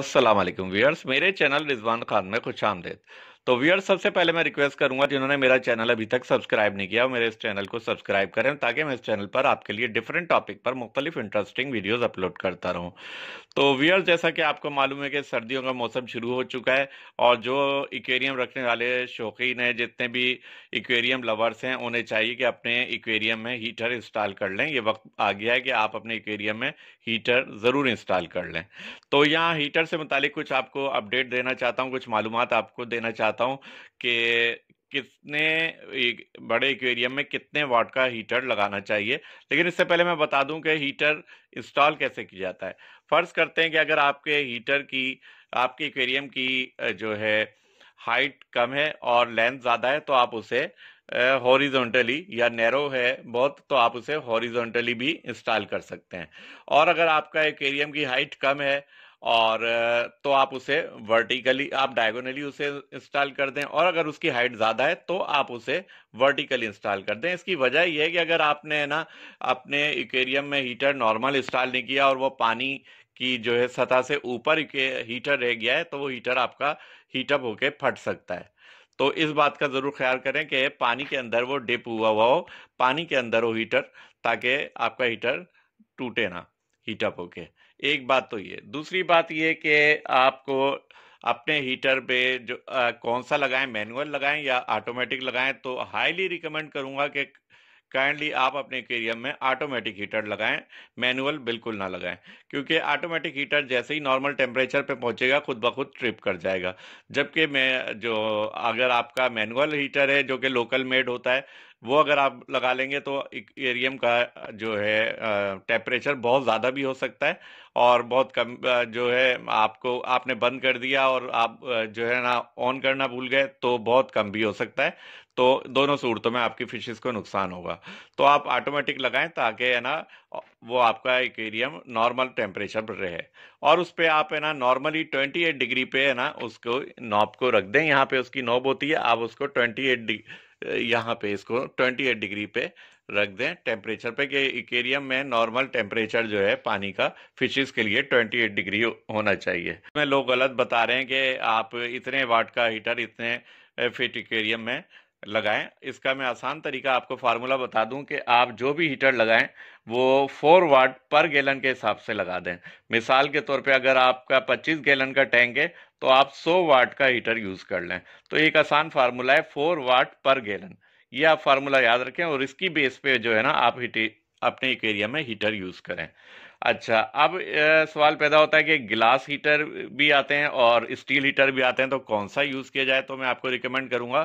असलम वीयर्स मेरे चैनल रिजवान खान में खुश आमदेद तो व्यूअर सबसे पहले मैं रिक्वेस्ट करूंगा जिन्होंने मेरा चैनल अभी तक सब्सक्राइब नहीं किया मेरे इस चैनल को सब्सक्राइब करें ताकि मैं इस चैनल पर आपके लिए डिफरेंट टॉपिक पर मुख्तलिफ इंटरेस्टिंग वीडियोस अपलोड करता रहूं तो व्यूअर जैसा कि आपको मालूम है कि सर्दियों का मौसम शुरू हो चुका है और जो इक्वेरियम रखने वाले शौकीन हैं जितने भी इक्वेरियम लवर्स हैं उन्हें चाहिए कि अपने इक्वेरियम में हीटर इंस्टॉल कर लें ये वक्त आ गया है कि आप अपने इक्वेरियम में हीटर ज़रूर इंस्टॉल कर लें तो यहाँ हीटर से मुतालिक कुछ आपको अपडेट देना चाहता हूँ कुछ मालूम आपको देना चाहता बताता हूँ कि कितने बड़े एक्वेरियम में कितने वाट का हीटर लगाना चाहिए लेकिन इससे पहले मैं बता दूं कि हीटर इंस्टॉल कैसे किया जाता है फ़र्ज़ करते हैं कि अगर आपके हीटर की आपके एक्वेरियम की जो है हाइट कम है और लेंथ ज़्यादा है तो आप उसे हॉरिजॉन्टली या नैरो है बहुत तो आप उसे हॉरिजॉन्टली भी इंस्टॉल कर सकते हैं और अगर आपका एक्वेरियम की हाइट कम है और तो आप उसे वर्टिकली आप डायगोनली उसे इंस्टॉल कर दें और अगर उसकी हाइट ज़्यादा है तो आप उसे वर्टिकली इंस्टॉल कर दें इसकी वजह यह है कि अगर आपने ना अपने इक्वेरियम में हीटर नॉर्मल इंस्टॉल नहीं किया और वो पानी की जो है सतह से ऊपर हीटर रह गया है तो वो हीटर आपका हीटअप होके फट सकता है तो इस बात का ज़रूर ख्याल करें कि पानी के अंदर वो डिप हुआ हुआ हो पानी के अंदर हो हीटर ताकि आपका हीटर टूटे ना हीटअप होके एक बात तो ये दूसरी बात ये कि आपको अपने हीटर पे जो आ, कौन सा लगाएं मैनुअल लगाएं या ऑटोमेटिक लगाएं तो हाईली रिकमेंड करूंगा कि काइंडली आप अपने एरिया में ऑटोमेटिक हीटर लगाएं मैनुअल बिल्कुल ना लगाएं क्योंकि ऑटोमेटिक हीटर जैसे ही नॉर्मल टेम्परेचर पे पहुंचेगा खुद ब खुद ट्रिप कर जाएगा जबकि मैं जो अगर आपका मैनुअल हीटर है जो कि लोकल मेड होता है वो अगर आप लगा लेंगे तो एरियम का जो है टेम्परेचर बहुत ज़्यादा भी हो सकता है और बहुत कम जो है आपको आपने बंद कर दिया और आप जो है ना ऑन करना भूल गए तो बहुत कम भी हो सकता है तो दोनों सूरतों में आपकी फिशेस को नुकसान होगा तो आप ऑटोमेटिक लगाएं ताकि है ना वो आपका एरियम नॉर्मल टेम्परेचर पर रहे और उस पर आप है ना नॉर्मली 28 डिग्री पे है ना उसको नॉब को रख दें यहाँ पे उसकी नॉब होती है आप उसको 28 डिग्री यहाँ पे इसको 28 डिग्री पे रख दें टेम्परेचर पे कि इकेरियम में नॉर्मल टेम्परेचर जो है पानी का फिशेस के लिए 28 डिग्री होना चाहिए मैं लोग गलत बता रहे हैं कि आप इतने वाट का हीटर इतने फिट इकेरियम में लगाएं इसका मैं आसान तरीका आपको फार्मूला बता दूं कि आप जो भी हीटर लगाएं वो फोर वाट पर गैलन के हिसाब से लगा दें मिसाल के तौर पे अगर आपका 25 गैलन का टैंक है तो आप 100 वाट का हीटर यूज़ कर लें तो एक आसान फार्मूला है फोर वाट पर गैलन ये आप फार्मूला याद रखें और इसकी बेस पे जो है ना आप अपने एक एरिया में हीटर यूज करें अच्छा अब सवाल पैदा होता है कि ग्लास हीटर भी आते हैं और स्टील हीटर भी आते हैं तो कौन सा यूज़ किया जाए तो मैं आपको रिकमेंड करूंगा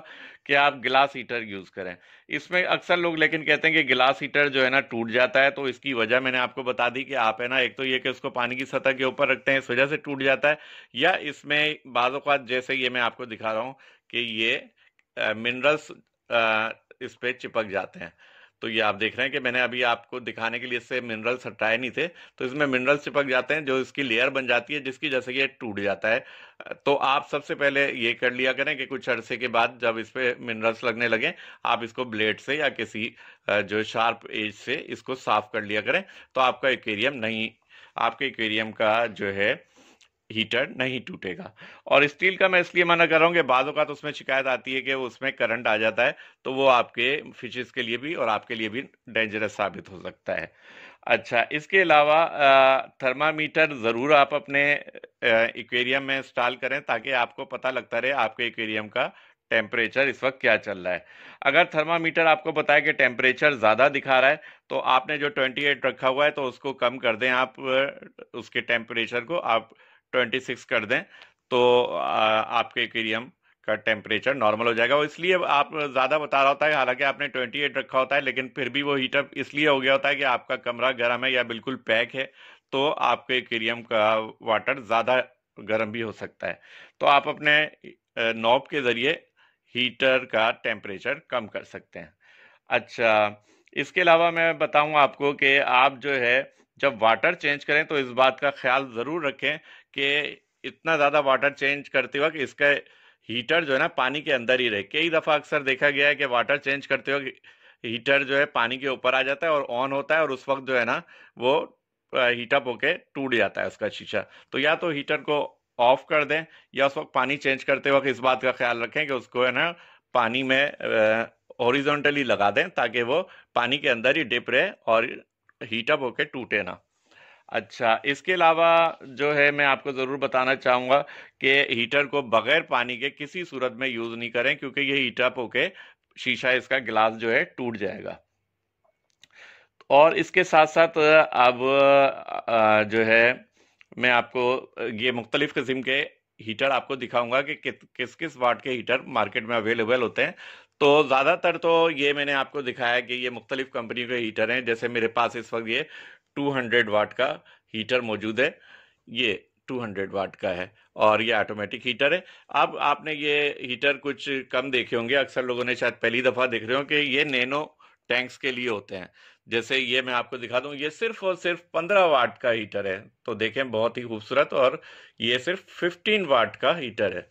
कि आप ग्लास हीटर यूज़ करें इसमें अक्सर लोग लेकिन कहते हैं कि गिलास हीटर जो है ना टूट जाता है तो इसकी वजह मैंने आपको बता दी कि आप है ना एक तो ये कि उसको पानी की सतह के ऊपर रखते हैं इस वजह से टूट जाता है या इसमें बाज़ात जैसे ये मैं आपको दिखा रहा हूँ कि ये मिनरल्स इस पर चिपक जाते हैं तो ये आप देख रहे हैं कि मैंने अभी आपको दिखाने के लिए इससे मिनरल्स हटाए नहीं थे तो इसमें मिनरल्स चिपक जाते हैं जो इसकी लेयर बन जाती है जिसकी जैसे कि ये टूट जाता है तो आप सबसे पहले ये कर लिया करें कि कुछ अरसे के बाद जब इस पर मिनरल्स लगने लगे आप इसको ब्लेड से या किसी जो शार्प एज से इसको साफ कर लिया करें तो आपका एक्वेरियम नहीं आपके एक्वेरियम का जो है हीटर नहीं टूटेगा और स्टील का मैं इसलिए मना कर रहा हूँ कि बाद तो उसमें शिकायत आती है कि उसमें करंट आ जाता है तो वो आपके फिशेज के लिए भी और आपके लिए भी डेंजरस साबित हो सकता है अच्छा इसके अलावा थर्मामीटर ज़रूर आप अपने इक्वेरियम में इंस्टॉल करें ताकि आपको पता लगता रहे आपके इक्वेरियम का टेम्परेचर इस वक्त क्या चल रहा है अगर थर्मामीटर आपको बताए कि टेम्परेचर ज़्यादा दिखा रहा है तो आपने जो 28 रखा हुआ है तो उसको कम कर दें आप उसके टेम्परेचर को आप ट्वेंटी सिक्स कर दें तो आपके एक्वेरियम का टेम्परेचर नॉर्मल हो जाएगा और इसलिए आप ज़्यादा बता रहा होता है हालांकि आपने 28 रखा होता है लेकिन फिर भी वो हीटअप इसलिए हो गया होता है कि आपका कमरा गर्म है या बिल्कुल पैक है तो आपके एक्वेरियम का वाटर ज़्यादा गर्म भी हो सकता है तो आप अपने नॉब के ज़रिए हीटर का टेम्परेचर कम कर सकते हैं अच्छा इसके अलावा मैं बताऊं आपको कि आप जो है जब वाटर चेंज करें तो इस बात का ख्याल ज़रूर रखें कि इतना ज़्यादा वाटर चेंज करते वक्त इसका हीटर जो है ना पानी के अंदर ही रहे कई दफ़ा अक्सर देखा गया है कि वाटर चेंज करते वक्त हीटर जो है पानी के ऊपर आ जाता है और ऑन होता है और उस वक्त जो है ना वो हीटअप होके टूट जाता है उसका शीशा तो या तो हीटर को ऑफ कर दें या उस वक्त पानी चेंज करते वक्त इस बात का ख्याल रखें कि उसको है ना पानी में ओरिजोनटली लगा दें ताकि वो पानी के अंदर ही डिप रहे और हीटअप होके टूटे ना अच्छा इसके अलावा जो है मैं आपको ज़रूर बताना चाहूँगा कि हीटर को बग़ैर पानी के किसी सूरत में यूज़ नहीं करें क्योंकि ये हीटअप होके शीशा इसका गिलास जो है टूट जाएगा और इसके साथ साथ अब जो है मैं आपको ये मुख्तलिफ़ किस्म के हीटर आपको दिखाऊंगा कि किस किस वाट के हीटर मार्केट में अवेलेबल होते हैं तो ज़्यादातर तो ये मैंने आपको दिखाया कि ये मुख्तलिफ़ कंपनी के हीटर हैं जैसे मेरे पास इस वक्त ये 200 वाट का हीटर मौजूद है ये 200 वाट का है और ये ऑटोमेटिक हीटर है अब आपने ये हीटर कुछ कम देखे होंगे अक्सर लोगों ने शायद पहली दफ़ा देख रहे हो कि ये नैनो टैंक्स के लिए होते हैं जैसे ये मैं आपको दिखा दूं ये सिर्फ और सिर्फ 15 वाट का हीटर है तो देखें बहुत ही खूबसूरत और ये सिर्फ 15 वाट का हीटर है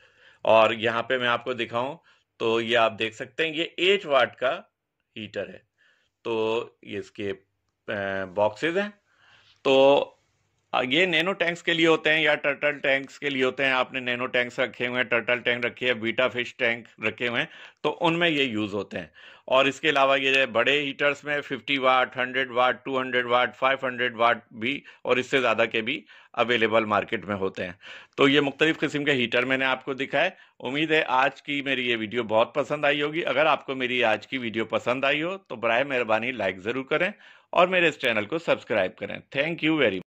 और यहाँ पे मैं आपको दिखाऊं तो ये आप देख सकते हैं ये 8 वाट का हीटर है तो ये इसके बॉक्सेस हैं तो ये नैनो टैंक्स के लिए होते हैं या टर्टल टैंक्स के लिए होते हैं आपने नैनो टैंक्स रखे हुए हैं टर्टल टैंक रखे है बीटा फिश टैंक रखे हुए हैं तो उनमें ये यूज़ होते हैं और इसके अलावा ये बड़े हीटर्स में 50 वाट 100 वाट 200 वाट 500 वाट भी और इससे ज़्यादा के भी अवेलेबल मार्केट में होते हैं तो ये मुख्तलिफ़ किस्म के हीटर मैंने आपको दिखाए उम्मीद है आज की मेरी ये वीडियो बहुत पसंद आई होगी अगर आपको मेरी आज की वीडियो पसंद आई हो तो बर मेहरबानी लाइक ज़रूर करें और मेरे इस चैनल को सब्सक्राइब करें थैंक यू वेरी मच